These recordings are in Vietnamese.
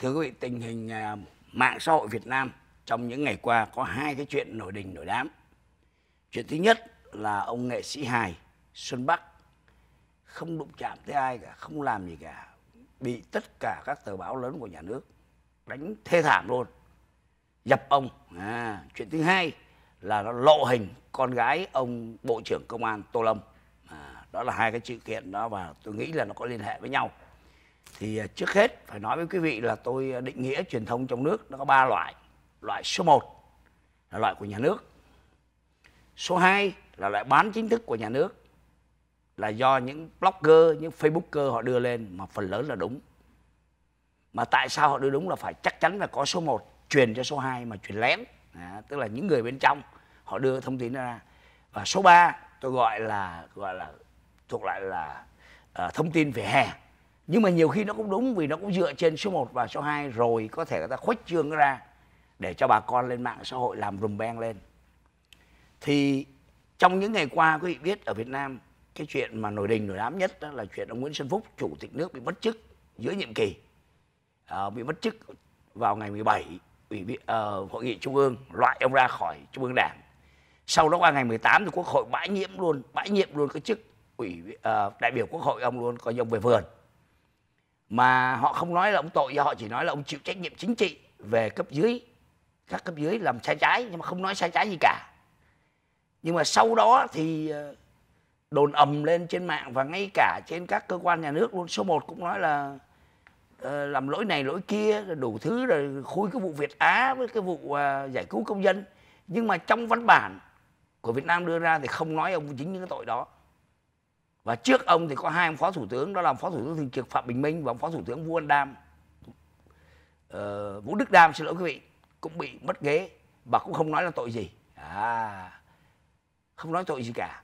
thưa quý vị tình hình à, mạng xã hội Việt Nam trong những ngày qua có hai cái chuyện nổi đình nổi đám chuyện thứ nhất là ông nghệ sĩ hài Xuân Bắc không đụng chạm tới ai cả không làm gì cả bị tất cả các tờ báo lớn của nhà nước đánh thê thảm luôn dập ông à, chuyện thứ hai là nó lộ hình con gái ông bộ trưởng công an tô lâm à, đó là hai cái sự kiện đó và tôi nghĩ là nó có liên hệ với nhau thì à, trước hết phải nói với quý vị là tôi à, định nghĩa truyền thông trong nước nó có ba loại loại số 1 là loại của nhà nước số 2 là loại bán chính thức của nhà nước là do những blogger những facebooker họ đưa lên mà phần lớn là đúng mà tại sao họ đưa đúng là phải chắc chắn là có số 1 truyền cho số 2 mà truyền lén à, tức là những người bên trong họ đưa thông tin ra và số 3 tôi gọi là gọi là thuộc lại là uh, thông tin về hè nhưng mà nhiều khi nó cũng đúng vì nó cũng dựa trên số 1 và số 2 rồi có thể người ta khuếch trương ra để cho bà con lên mạng xã hội làm rùm beng lên thì trong những ngày qua quý vị biết ở Việt Nam cái chuyện mà nổi đình nổi đám nhất đó là chuyện ông Nguyễn Xuân Phúc chủ tịch nước bị mất chức giữa nhiệm kỳ à, bị mất chức vào ngày 17 ủy viên uh, hội nghị trung ương loại ông ra khỏi trung ương đảng sau đó qua ngày 18 thì quốc hội bãi nhiệm luôn bãi nhiệm luôn cái chức ủy uh, đại biểu quốc hội ông luôn coi như ông về vườn mà họ không nói là ông tội họ chỉ nói là ông chịu trách nhiệm chính trị về cấp dưới các cấp dưới làm sai trái nhưng mà không nói sai trái gì cả nhưng mà sau đó thì ờ, đồn ầm lên trên mạng và ngay cả trên các cơ quan nhà nước luôn số 1 cũng nói là ờ, làm lỗi này lỗi kia đủ thứ rồi khui cái vụ Việt Á với cái vụ ờ, giải cứu công dân nhưng mà trong văn bản của Việt Nam đưa ra thì không nói ông chính những cái tội đó và trước ông thì có hai ông phó thủ tướng đó là phó thủ tướng thường trực phạm bình minh và ông phó thủ tướng vũ văn đam ờ, vũ đức đam xin lỗi quý vị cũng bị mất ghế và cũng không nói là tội gì à, không nói tội gì cả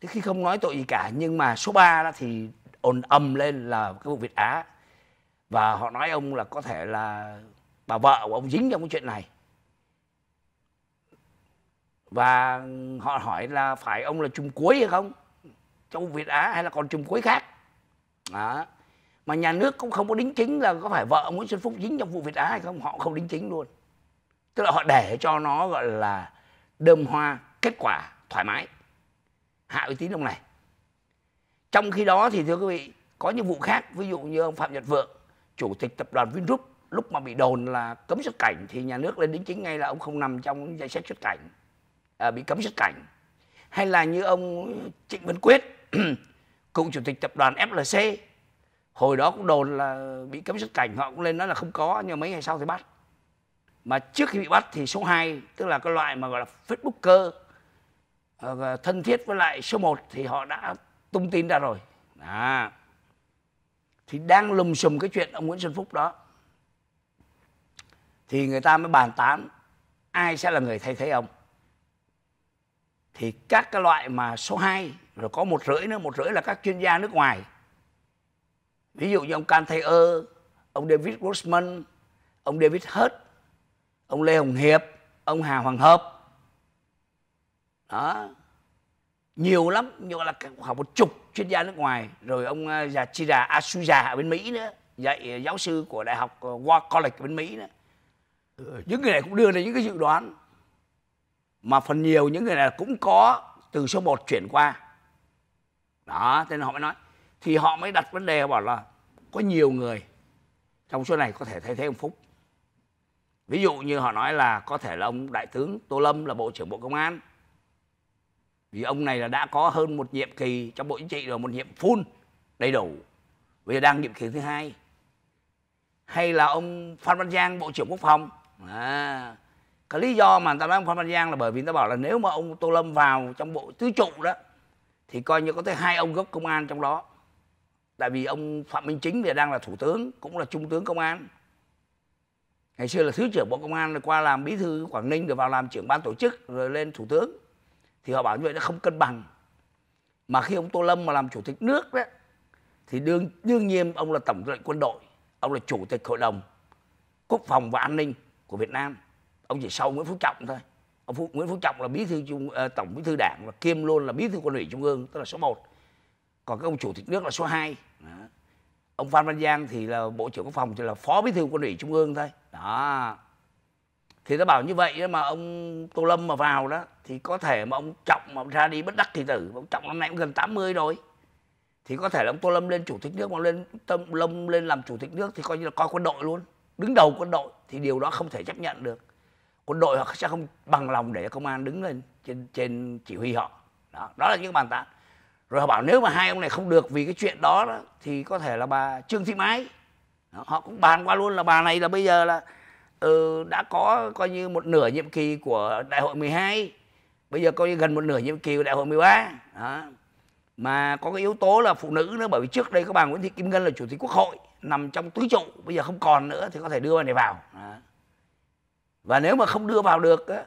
thế khi không nói tội gì cả nhưng mà số 3 đó thì ồn ầm lên là cái vụ việt á và họ nói ông là có thể là bà vợ của ông dính trong cái chuyện này và họ hỏi là phải ông là chung cuối hay không trong Việt Á hay là còn chùm cuối khác đó. mà nhà nước cũng không có đính chính là có phải vợ Nguyễn Xuân Phúc dính trong vụ Việt Á hay không họ không đính chính luôn tức là họ để cho nó gọi là đơm hoa kết quả thoải mái hạ uy tín ông này trong khi đó thì thưa quý vị có những vụ khác ví dụ như ông Phạm Nhật Vượng chủ tịch tập đoàn Vingroup lúc mà bị đồn là cấm xuất cảnh thì nhà nước lên đính chính ngay là ông không nằm trong danh sách xuất cảnh à, bị cấm xuất cảnh hay là như ông Trịnh Văn Quyết cựu chủ tịch tập đoàn FLC hồi đó cũng đồn là bị cấm xuất cảnh họ cũng lên nói là không có nhưng mấy ngày sau thì bắt mà trước khi bị bắt thì số 2 tức là cái loại mà gọi là facebooker ờ, thân thiết với lại số 1 thì họ đã tung tin ra rồi à. thì đang lùm xùm cái chuyện ông Nguyễn Xuân Phúc đó thì người ta mới bàn tán ai sẽ là người thay thế ông thì các cái loại mà số 2 rồi có một rưỡi nữa một rưỡi là các chuyên gia nước ngoài ví dụ như ông Can Thay ông David Grossman ông David Hurt ông Lê Hồng Hiệp ông Hà Hoàng Hợp đó nhiều lắm nhưng là khoảng một chục chuyên gia nước ngoài rồi ông à, già Chira Asuja ở bên Mỹ nữa dạy à, giáo sư của đại học à, War College bên Mỹ nữa những người này cũng đưa ra những cái dự đoán mà phần nhiều những người này cũng có từ số 1 chuyển qua đó thế nên họ mới nói thì họ mới đặt vấn đề bảo là có nhiều người trong số này có thể thay thế ông phúc ví dụ như họ nói là có thể là ông đại tướng tô lâm là bộ trưởng bộ công an vì ông này là đã có hơn một nhiệm kỳ trong bộ chính trị rồi một nhiệm full đầy đủ bây giờ đang nhiệm kỳ thứ hai hay là ông phan văn giang bộ trưởng quốc phòng à, cái lý do mà người ta nói ông phan văn giang là bởi vì người ta bảo là nếu mà ông tô lâm vào trong bộ tứ trụ đó thì coi như có tới hai ông gốc công an trong đó tại vì ông phạm minh chính thì đang là thủ tướng cũng là trung tướng công an ngày xưa là thứ trưởng bộ công an rồi qua làm bí thư quảng ninh rồi vào làm trưởng ban tổ chức rồi lên thủ tướng thì họ bảo như vậy nó không cân bằng mà khi ông tô lâm mà làm chủ tịch nước đấy, thì đương đương nhiên ông là tổng tư lệnh quân đội ông là chủ tịch hội đồng quốc phòng và an ninh của việt nam ông chỉ sau nguyễn phú trọng thôi Phú, Nguyễn Phú Trọng là bí thư trung uh, ờ, tổng bí thư đảng và kiêm luôn là bí thư quân ủy trung ương tức là số 1 còn cái ông chủ tịch nước là số 2 đó. ông Phan Văn Giang thì là bộ trưởng quốc phòng thì là phó bí thư quân ủy trung ương thôi đó thì ta bảo như vậy mà ông Tô Lâm mà vào đó thì có thể mà ông Trọng mà ông ra đi bất đắc thì tử ông Trọng năm nay cũng gần 80 rồi thì có thể là ông Tô Lâm lên chủ tịch nước mà lên Tâm Lâm lên làm chủ tịch nước thì coi như là coi quân đội luôn đứng đầu quân đội thì điều đó không thể chấp nhận được quân đội họ sẽ không bằng lòng để công an đứng lên trên trên chỉ huy họ đó, đó là những bàn tán rồi họ bảo nếu mà hai ông này không được vì cái chuyện đó, đó thì có thể là bà trương thị mai đó, họ cũng bàn qua luôn là bà này là bây giờ là ừ, đã có coi như một nửa nhiệm kỳ của đại hội 12 bây giờ coi như gần một nửa nhiệm kỳ của đại hội 13 đó. mà có cái yếu tố là phụ nữ nữa bởi vì trước đây có bà Nguyễn Thị Kim Ngân là chủ tịch quốc hội nằm trong tứ trụ bây giờ không còn nữa thì có thể đưa bà này vào đó và nếu mà không đưa vào được á,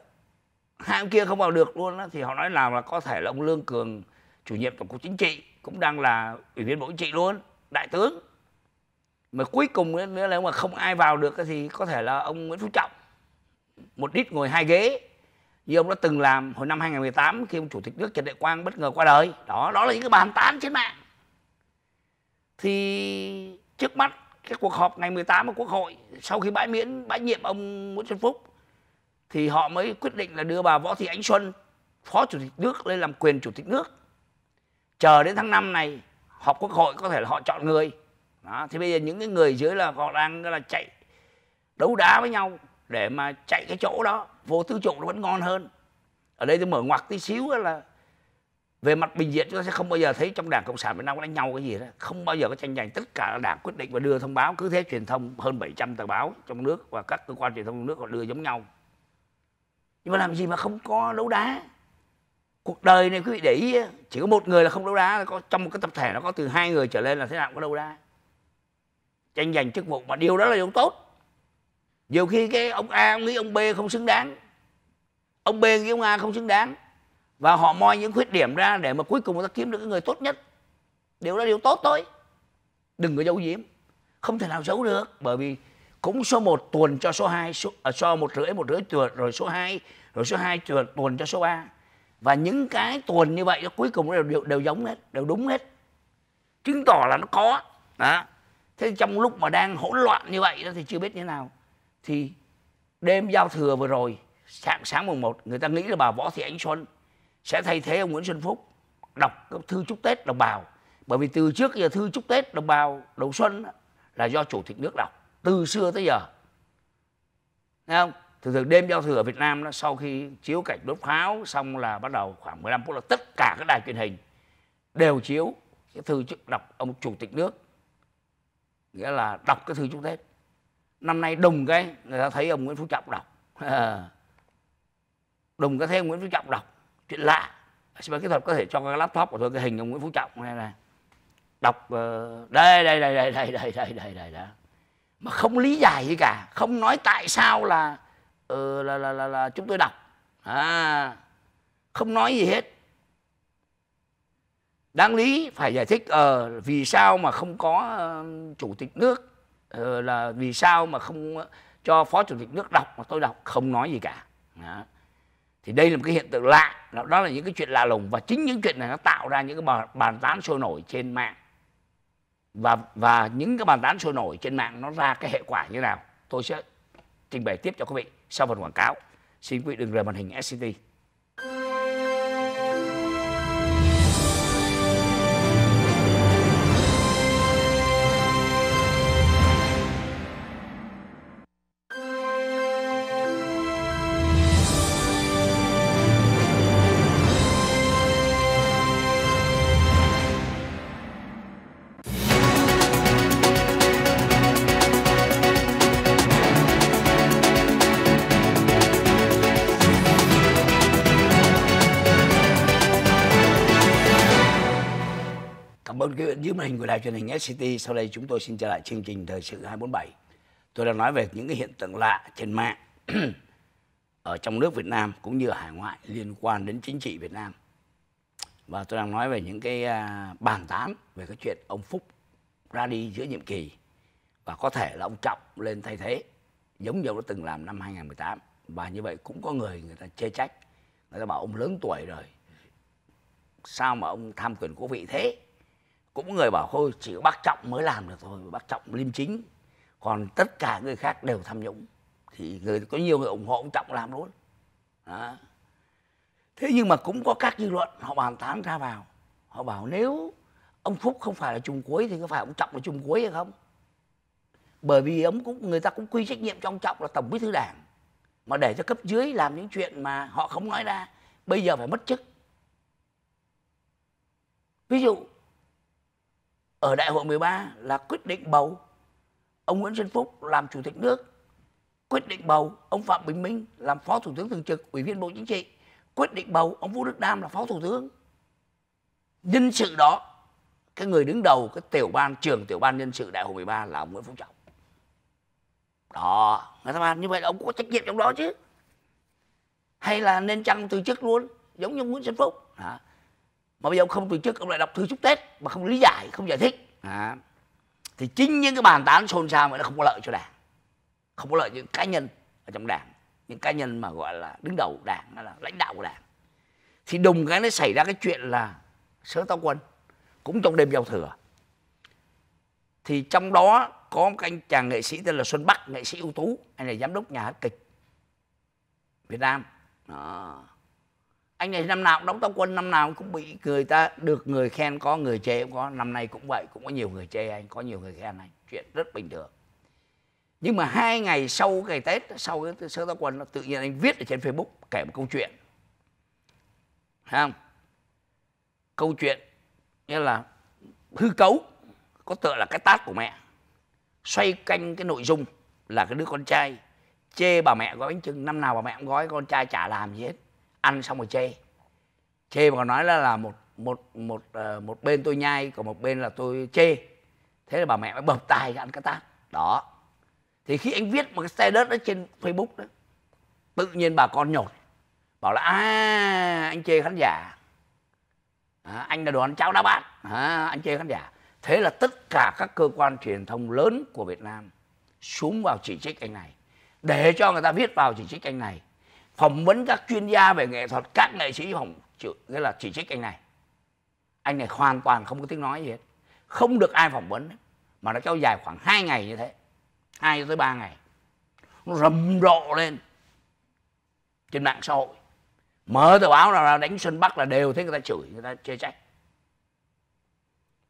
hai ông kia không vào được luôn á, thì họ nói là là có thể là ông lương cường chủ nhiệm tổng cục chính trị cũng đang là ủy viên bộ chính trị luôn đại tướng mà cuối cùng ấy, nếu mà không ai vào được thì có thể là ông Nguyễn Phú Trọng một đít ngồi hai ghế như ông đã từng làm hồi năm 2018 khi ông chủ tịch nước Trần Đại Quang bất ngờ qua đời đó đó là những cái bàn tán trên mạng thì trước mắt cái cuộc họp ngày 18 của Quốc hội sau khi bãi miễn bãi nhiệm ông Nguyễn Xuân Phúc thì họ mới quyết định là đưa bà Võ Thị Ánh Xuân Phó Chủ tịch nước lên làm quyền Chủ tịch nước chờ đến tháng 5 này họp Quốc hội có thể là họ chọn người đó, thì bây giờ những cái người dưới là họ đang là chạy đấu đá với nhau để mà chạy cái chỗ đó vô tư trụ nó vẫn ngon hơn ở đây tôi mở ngoặc tí xíu là về mặt bình diện chúng ta sẽ không bao giờ thấy trong đảng cộng sản việt nam có đánh nhau cái gì đó không bao giờ có tranh giành tất cả đảng quyết định và đưa thông báo cứ thế truyền thông hơn 700 tờ báo trong nước và các cơ quan truyền thông trong nước họ đưa giống nhau nhưng mà làm gì mà không có đấu đá cuộc đời này quý vị để ý chỉ có một người là không đấu đá có trong một cái tập thể nó có từ hai người trở lên là thế nào cũng có đấu đá tranh giành chức vụ mà điều đó là điều tốt nhiều khi cái ông a ông nghĩ ông b không xứng đáng ông b nghĩ ông a không xứng đáng và họ moi những khuyết điểm ra để mà cuối cùng người ta kiếm được cái người tốt nhất điều đó điều tốt thôi đừng có giấu giếm không thể nào giấu được bởi vì cũng số 1 tuần cho số 2 số à, cho một rưỡi một rưỡi tuần rồi số 2 rồi số 2 tuần tuần cho số 3 và những cái tuần như vậy nó cuối cùng đều, đều đều giống hết đều đúng hết chứng tỏ là nó có đó thế trong lúc mà đang hỗn loạn như vậy đó thì chưa biết như thế nào thì đêm giao thừa vừa rồi sáng sáng mùng 1 người ta nghĩ là bà võ thị ánh xuân sẽ thay thế ông Nguyễn Xuân Phúc đọc thư chúc Tết đồng bào bởi vì từ trước giờ thư chúc Tết đồng bào đầu xuân là do chủ tịch nước đọc từ xưa tới giờ nghe không? Thường thường đêm giao thừa ở Việt Nam đó, sau khi chiếu cảnh đốt pháo xong là bắt đầu khoảng 15 phút là tất cả các đài truyền hình đều chiếu cái thư chúc đọc ông chủ tịch nước nghĩa là đọc cái thư chúc Tết năm nay đồng cái người ta thấy ông Nguyễn Phú Trọng đọc đồng cái thấy ông Nguyễn Phú Trọng đọc chuyện lạ xin mời kỹ thuật có thể cho cái laptop của tôi cái hình ông Nguyễn Phú Trọng này này đọc ờ, đây đây đây đây đây đây đây đây đây đó mà không lý giải gì cả không nói tại sao là ừ, là, là là là chúng tôi đọc à không nói gì hết đáng lý phải giải thích ờ uh, vì sao mà không có uh, chủ tịch nước uh, là vì sao mà không uh, cho phó chủ tịch nước đọc mà tôi đọc không nói gì cả đó thì đây là một cái hiện tượng lạ đó là những cái chuyện lạ lùng và chính những chuyện này nó tạo ra những cái bàn, bàn tán sôi nổi trên mạng và và những cái bàn tán sôi nổi trên mạng nó ra cái hệ quả như nào tôi sẽ trình bày tiếp cho quý vị sau phần quảng cáo xin quý vị đừng rời màn hình SCT ơn vâng, cái huyện dưới màn hình của đài truyền hình SCT. Sau đây chúng tôi xin trở lại chương trình Thời sự 247. Tôi đang nói về những cái hiện tượng lạ trên mạng ở trong nước Việt Nam cũng như ở hải ngoại liên quan đến chính trị Việt Nam. Và tôi đang nói về những cái à, bàn tán về cái chuyện ông Phúc ra đi giữa nhiệm kỳ và có thể là ông Trọng lên thay thế giống như ông đã từng làm năm 2018 và như vậy cũng có người người ta chê trách người ta bảo ông lớn tuổi rồi sao mà ông tham quyền quốc vị thế cũng người bảo thôi chỉ có bác trọng mới làm được thôi bác trọng liêm chính còn tất cả người khác đều tham nhũng thì người có nhiều người ủng hộ ông trọng làm luôn đó. thế nhưng mà cũng có các dư luận họ bàn tán ra vào họ bảo nếu ông phúc không phải là chung cuối thì có phải ông trọng là chung cuối hay không bởi vì ông cũng người ta cũng quy trách nhiệm cho ông trọng là tổng bí thư đảng mà để cho cấp dưới làm những chuyện mà họ không nói ra bây giờ phải mất chức ví dụ ở đại hội 13 là quyết định bầu ông Nguyễn Xuân Phúc làm chủ tịch nước, quyết định bầu ông Phạm Bình Minh làm phó thủ tướng thường trực, ủy viên Bộ Chính trị, quyết định bầu ông Vũ Đức Đam là phó thủ tướng. Nhân sự đó, cái người đứng đầu cái tiểu ban trưởng tiểu ban nhân sự đại hội 13 là ông Nguyễn Phú Trọng. Đó, người ta như vậy là ông có trách nhiệm trong đó chứ. Hay là nên chăng từ chức luôn, giống như Nguyễn Xuân Phúc. Đó mà bây giờ ông không từ chức ông lại đọc thư chúc tết mà không lý giải không giải thích à. thì chính những cái bàn tán xôn xao mà nó không có lợi cho đảng không có lợi những cá nhân ở trong đảng những cá nhân mà gọi là đứng đầu đảng là lãnh đạo của đảng thì đùng cái nó xảy ra cái chuyện là sớ tao quân cũng trong đêm giao thừa thì trong đó có một anh chàng nghệ sĩ tên là xuân bắc nghệ sĩ ưu tú anh này giám đốc nhà hát kịch việt nam đó anh này năm nào cũng đóng táo quân năm nào cũng bị người ta được người khen có người chê cũng có năm nay cũng vậy cũng có nhiều người chê anh có nhiều người khen anh chuyện rất bình thường nhưng mà hai ngày sau ngày tết sau cái sơ táo quân tự nhiên anh viết ở trên facebook kể một câu chuyện Thấy không câu chuyện như là hư cấu có tựa là cái tát của mẹ xoay canh cái nội dung là cái đứa con trai chê bà mẹ gói bánh trưng năm nào bà mẹ cũng gói con trai chả làm gì hết ăn xong rồi chê chê mà nói là là một một một ờ, một bên tôi nhai còn một bên là tôi chê thế là bà mẹ mới bập tài cho anh cái tát đó thì khi anh viết một cái status đó trên facebook đó tự nhiên bà con nhột bảo là à anh chê khán giả à, anh là đoàn cháo đá bát à, anh chê khán giả thế là tất cả các cơ quan truyền thông lớn của việt nam xuống vào chỉ trích anh này để cho người ta viết vào chỉ trích anh này phỏng vấn các chuyên gia về nghệ thuật các nghệ sĩ phỏng chịu nghĩa là chỉ trích anh này anh này hoàn toàn không có tiếng nói gì hết không được ai phỏng vấn mà nó kéo dài khoảng 2 ngày như thế hai tới ba ngày nó rầm rộ lên trên mạng xã hội mở tờ báo nào ra đánh xuân bắc là đều thấy người ta chửi người ta chê trách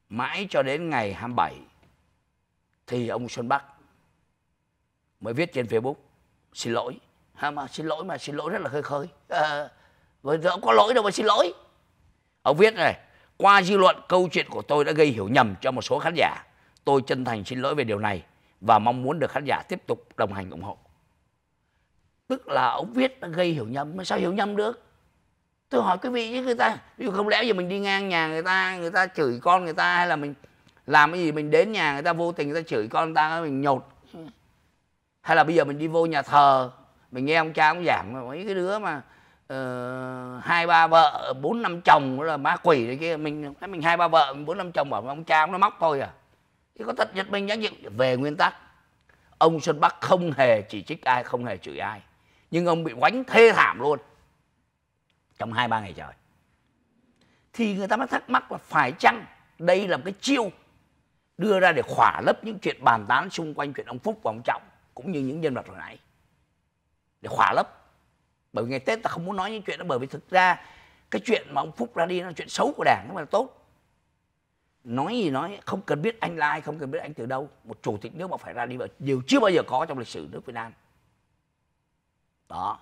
mãi cho đến ngày 27 thì ông xuân bắc mới viết trên facebook xin lỗi ha, mà xin lỗi mà xin lỗi rất là khơi khơi à, với không có lỗi đâu mà xin lỗi ông viết này qua dư luận câu chuyện của tôi đã gây hiểu nhầm cho một số khán giả tôi chân thành xin lỗi về điều này và mong muốn được khán giả tiếp tục đồng hành ủng hộ tức là ông viết đã gây hiểu nhầm mà sao hiểu nhầm được tôi hỏi quý vị với người ta ví dụ không lẽ giờ mình đi ngang nhà người ta người ta chửi con người ta hay là mình làm cái gì mình đến nhà người ta vô tình người ta chửi con người ta mình nhột hay là bây giờ mình đi vô nhà thờ mình nghe ông cha ông giảng mấy cái đứa mà uh, hai ba vợ bốn năm chồng là ma quỷ đấy kia mình mình hai ba vợ bốn năm chồng bảo ông cha ông nó móc thôi à chứ có thật nhật mình nhắc gì về nguyên tắc ông xuân bắc không hề chỉ trích ai không hề chửi ai nhưng ông bị quánh thê thảm luôn trong hai ba ngày trời thì người ta mới thắc mắc là phải chăng đây là cái chiêu đưa ra để khỏa lấp những chuyện bàn tán xung quanh chuyện ông phúc và ông trọng cũng như những nhân vật hồi nãy để khỏa lấp bởi vì ngày tết ta không muốn nói những chuyện đó bởi vì thực ra cái chuyện mà ông phúc ra đi nó là chuyện xấu của đảng nhưng mà tốt nói gì nói không cần biết anh là ai không cần biết anh từ đâu một chủ tịch nước mà phải ra đi mà điều chưa bao giờ có trong lịch sử nước việt nam đó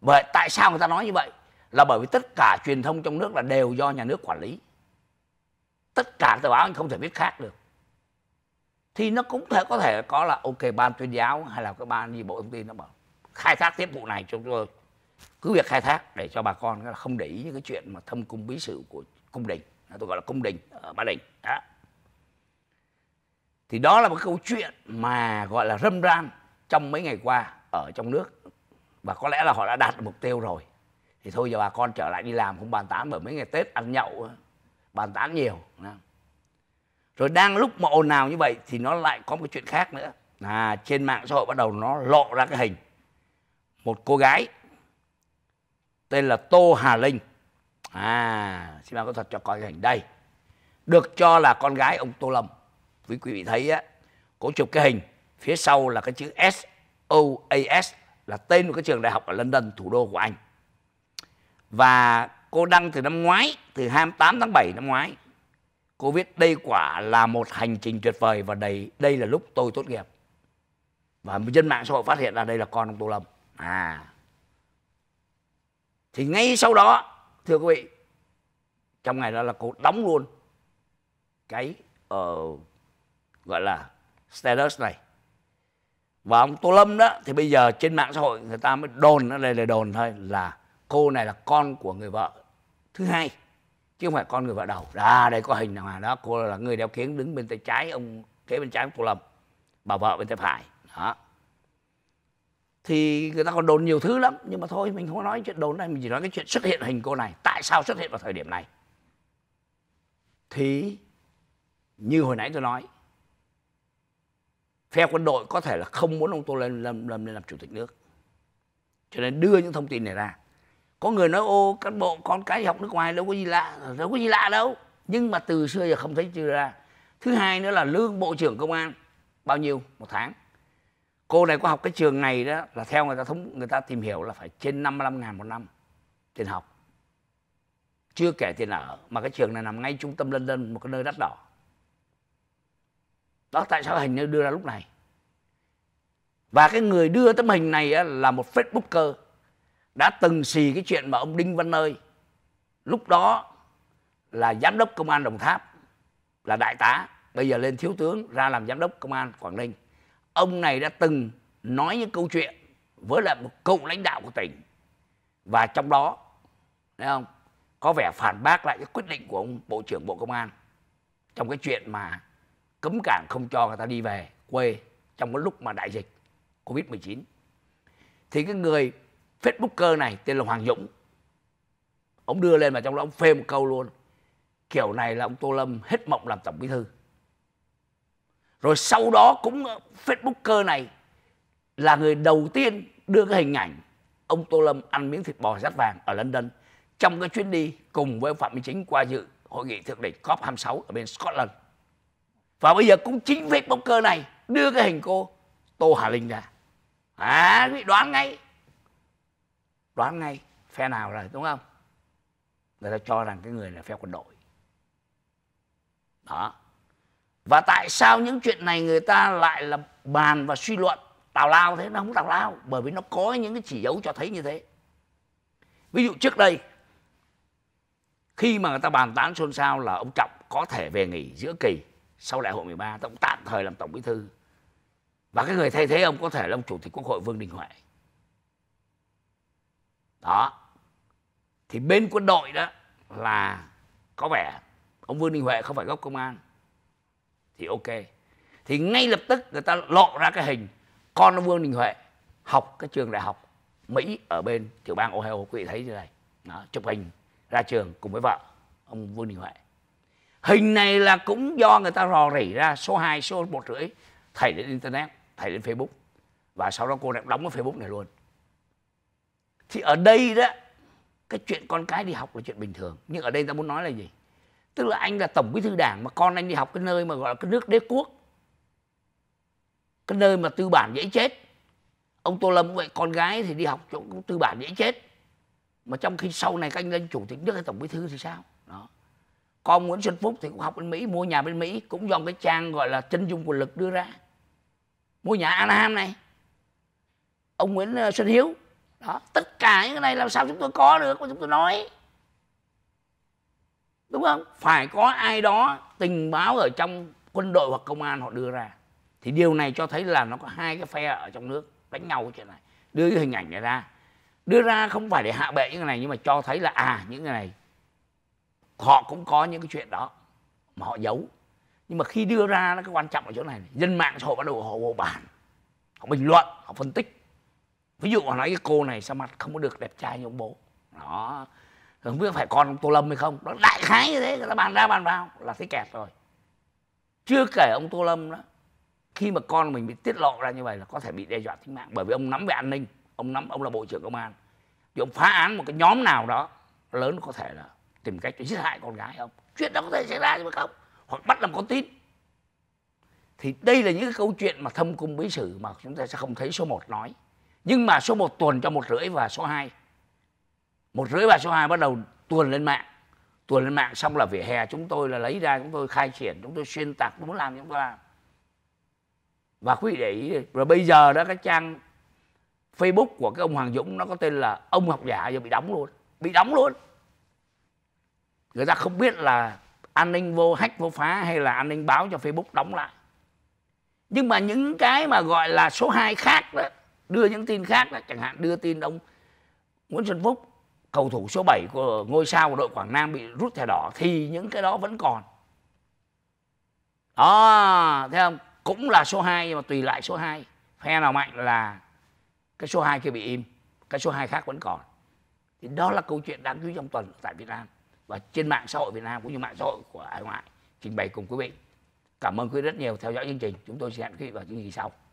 vậy tại sao người ta nói như vậy là bởi vì tất cả truyền thông trong nước là đều do nhà nước quản lý tất cả tờ báo anh không thể biết khác được thì nó cũng thể có thể có là ok ban tuyên giáo hay là cái ban gì bộ thông tin nó bảo khai thác tiếp vụ này chúng tôi cứ việc khai thác để cho bà con không để ý những cái chuyện mà thâm cung bí sự của cung đình tôi gọi là cung đình ở ba đình đó thì đó là một câu chuyện mà gọi là râm ran trong mấy ngày qua ở trong nước và có lẽ là họ đã đạt được mục tiêu rồi thì thôi giờ bà con trở lại đi làm không bàn tán bởi mấy ngày tết ăn nhậu bàn tán nhiều rồi đang lúc mà ồn ào như vậy thì nó lại có một chuyện khác nữa là trên mạng xã hội bắt đầu nó lộ ra cái hình một cô gái tên là Tô Hà Linh. À, xin ban có thật cho coi cái hình đây. Được cho là con gái ông Tô Lâm. Quý quý vị thấy á, cô chụp cái hình phía sau là cái chữ S O A S là tên của cái trường đại học ở London, thủ đô của Anh. Và cô đăng từ năm ngoái, từ 28 tháng 7 năm ngoái. Cô viết đây quả là một hành trình tuyệt vời và đây đây là lúc tôi tốt nghiệp. Và dân mạng xã hội phát hiện ra đây là con ông Tô Lâm à thì ngay sau đó thưa quý vị trong ngày đó là cô đóng luôn cái uh, gọi là status này và ông tô lâm đó thì bây giờ trên mạng xã hội người ta mới đồn nó đây là đồn thôi là cô này là con của người vợ thứ hai chứ không phải con người vợ đầu à đây có hình nào đó cô là người đeo kiếng đứng bên tay trái ông kế bên trái ông tô lâm bà vợ bên tay phải đó thì người ta còn đồn nhiều thứ lắm nhưng mà thôi mình không nói chuyện đồn này mình chỉ nói cái chuyện xuất hiện hình cô này tại sao xuất hiện vào thời điểm này thì như hồi nãy tôi nói phe quân đội có thể là không muốn ông tô lên lâm lâm lên làm chủ tịch nước cho nên đưa những thông tin này ra có người nói ô cán bộ con cái học nước ngoài đâu có gì lạ đâu có gì lạ đâu nhưng mà từ xưa giờ không thấy chưa ra thứ hai nữa là lương bộ trưởng công an bao nhiêu một tháng cô này có học cái trường này đó là theo người ta thống người ta tìm hiểu là phải trên 55 ngàn một năm tiền học chưa kể tiền ở mà cái trường này nằm ngay trung tâm London một cái nơi đắt đỏ đó tại sao hình như đưa ra lúc này và cái người đưa tấm hình này là một Facebooker đã từng xì cái chuyện mà ông Đinh Văn Nơi lúc đó là giám đốc công an Đồng Tháp là đại tá bây giờ lên thiếu tướng ra làm giám đốc công an Quảng Ninh ông này đã từng nói những câu chuyện với lại một cựu lãnh đạo của tỉnh và trong đó thấy không có vẻ phản bác lại cái quyết định của ông bộ trưởng bộ công an trong cái chuyện mà cấm cản không cho người ta đi về quê trong cái lúc mà đại dịch covid 19 thì cái người facebooker này tên là hoàng dũng ông đưa lên mà trong đó ông phê một câu luôn kiểu này là ông tô lâm hết mộng làm tổng bí thư rồi sau đó cũng ờ, facebooker này là người đầu tiên đưa cái hình ảnh ông tô lâm ăn miếng thịt bò rát vàng ở london trong cái chuyến đi cùng với phạm minh chính qua dự hội nghị thượng đỉnh cop 26 ở bên scotland và bây giờ cũng chính facebooker này đưa cái hình cô tô hà linh ra à quý đoán ngay đoán ngay phe nào rồi đúng không người ta cho rằng cái người là phe quân đội đó và tại sao những chuyện này người ta lại là bàn và suy luận tào lao thế nó không tào lao bởi vì nó có những cái chỉ dấu cho thấy như thế ví dụ trước đây khi mà người ta bàn tán xôn xao là ông trọng có thể về nghỉ giữa kỳ sau đại hội 13 ông tạm thời làm tổng bí thư và cái người thay thế ông có thể là ông chủ tịch quốc hội vương đình huệ đó thì bên quân đội đó là có vẻ ông vương đình huệ không phải gốc công an thì ok thì ngay lập tức người ta lộ ra cái hình con ông Vương Đình Huệ học cái trường đại học Mỹ ở bên tiểu bang Ohio quý vị thấy như này đó, chụp hình ra trường cùng với vợ ông Vương Đình Huệ hình này là cũng do người ta rò rỉ ra số 2, số một rưỡi thầy lên internet thầy lên Facebook và sau đó cô đã đóng cái Facebook này luôn thì ở đây đó cái chuyện con cái đi học là chuyện bình thường nhưng ở đây ta muốn nói là gì tức là anh là tổng bí thư đảng mà con anh đi học cái nơi mà gọi là cái nước đế quốc cái nơi mà tư bản dễ chết ông tô lâm cũng vậy con gái thì đi học chỗ tư bản dễ chết mà trong khi sau này các anh lên chủ tịch nước hay tổng bí thư thì sao đó con nguyễn xuân phúc thì cũng học bên mỹ mua nhà bên mỹ cũng do cái trang gọi là chân dung quyền lực đưa ra mua nhà an này ông nguyễn ờ, xuân hiếu đó tất cả những cái này làm sao chúng tôi có được mà chúng tôi nói đúng không phải có ai đó tình báo ở trong quân đội hoặc công an họ đưa ra thì điều này cho thấy là nó có hai cái phe ở trong nước đánh nhau cái chuyện này đưa cái hình ảnh này ra đưa ra không phải để hạ bệ những người này nhưng mà cho thấy là à những người này họ cũng có những cái chuyện đó mà họ giấu nhưng mà khi đưa ra nó cái quan trọng ở chỗ này, này dân mạng xã hội bắt đầu họ vô bản họ bình luận họ phân tích ví dụ họ nói cái cô này sao mặt không có được đẹp trai như ông bố đó không biết phải con tô lâm hay không đó đại khái như thế người ta bàn ra bàn vào là thấy kẹt rồi chưa kể ông tô lâm đó khi mà con mình bị tiết lộ ra như vậy là có thể bị đe dọa tính mạng bởi vì ông nắm về an ninh ông nắm ông là bộ trưởng công an thì ông phá án một cái nhóm nào đó lớn có thể là tìm cách để giết hại con gái không chuyện đó có thể xảy ra nhưng không hoặc bắt làm con tin thì đây là những cái câu chuyện mà thâm cung bí sử mà chúng ta sẽ không thấy số 1 nói nhưng mà số 1 tuần cho một rưỡi và số 2 một rưỡi ba số 2 bắt đầu tuồn lên mạng tuồn lên mạng xong là vỉa hè chúng tôi là lấy ra chúng tôi khai triển chúng tôi xuyên tạc muốn làm chúng tôi làm và quý vị để ý rồi bây giờ đó cái trang Facebook của cái ông Hoàng Dũng nó có tên là ông học giả giờ bị đóng luôn bị đóng luôn người ta không biết là an ninh vô hack vô phá hay là an ninh báo cho Facebook đóng lại nhưng mà những cái mà gọi là số 2 khác đó đưa những tin khác đó chẳng hạn đưa tin ông Nguyễn Xuân Phúc cầu thủ số 7 của ngôi sao của đội Quảng Nam bị rút thẻ đỏ thì những cái đó vẫn còn. Đó, thấy không? Cũng là số 2 nhưng mà tùy lại số 2. Phe nào mạnh là cái số 2 kia bị im, cái số 2 khác vẫn còn. Thì đó là câu chuyện đáng chú ý trong tuần tại Việt Nam và trên mạng xã hội Việt Nam cũng như mạng xã hội của hải ngoại trình bày cùng quý vị. Cảm ơn quý vị rất nhiều theo dõi chương trình. Chúng tôi sẽ hẹn quý vị vào chương trình sau.